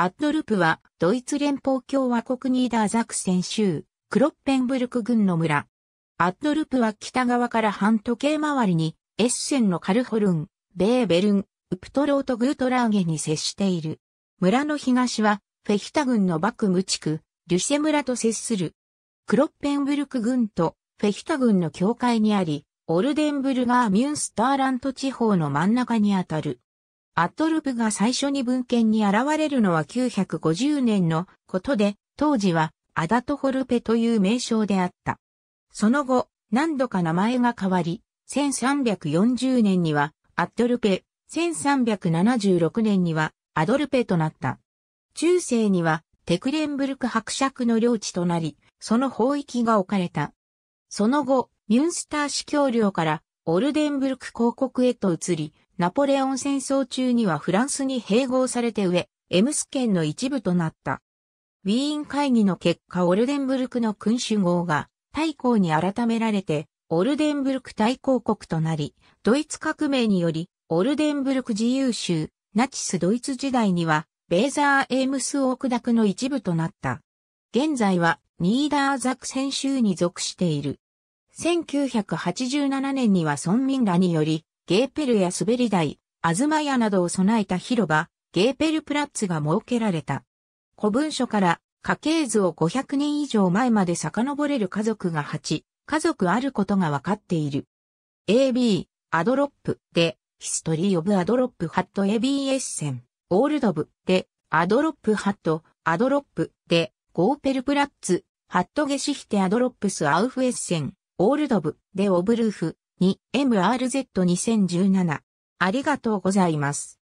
アットルプは、ドイツ連邦共和国ニーダーザクセン州、クロッペンブルク郡の村。アットルプは北側から半時計回りに、エッセンのカルホルン、ベーベルン、ウプトロート・グートラーゲに接している。村の東は、フェヒタ郡のバクム地区、リュセ村と接する。クロッペンブルク郡とフェヒタ郡の境界にあり、オルデンブルガー・ミュンスターラント地方の真ん中にあたる。アットルプが最初に文献に現れるのは950年のことで、当時はアダトホルペという名称であった。その後、何度か名前が変わり、1340年にはアットルペ、1376年にはアドルペとなった。中世にはテクレンブルク伯爵の領地となり、その法域が置かれた。その後、ミュンスター司教領からオルデンブルク公国へと移り、ナポレオン戦争中にはフランスに併合されて上、エムス県の一部となった。ウィーン会議の結果オルデンブルクの君主号が大公に改められて、オルデンブルク大公国となり、ドイツ革命により、オルデンブルク自由州、ナチスドイツ時代には、ベーザー・エームス王ダクの一部となった。現在は、ニーダーザクセン州に属している。1987年には村民らにより、ゲーペルや滑り台、あずまやなどを備えた広場、ゲーペルプラッツが設けられた。古文書から家系図を500年以上前まで遡れる家族が8、家族あることが分かっている。AB、アドロップで、ヒストリー・オブ・アドロップ・ハット・ ABS ン、オールドブで、アドロップ・ハット、アドロップで、ゴーペルプラッツ、ハット・ゲシヒテ・アドロップス・アウフエッセン、オールドブ、デオブルーフ、2MRZ2017。ありがとうございます。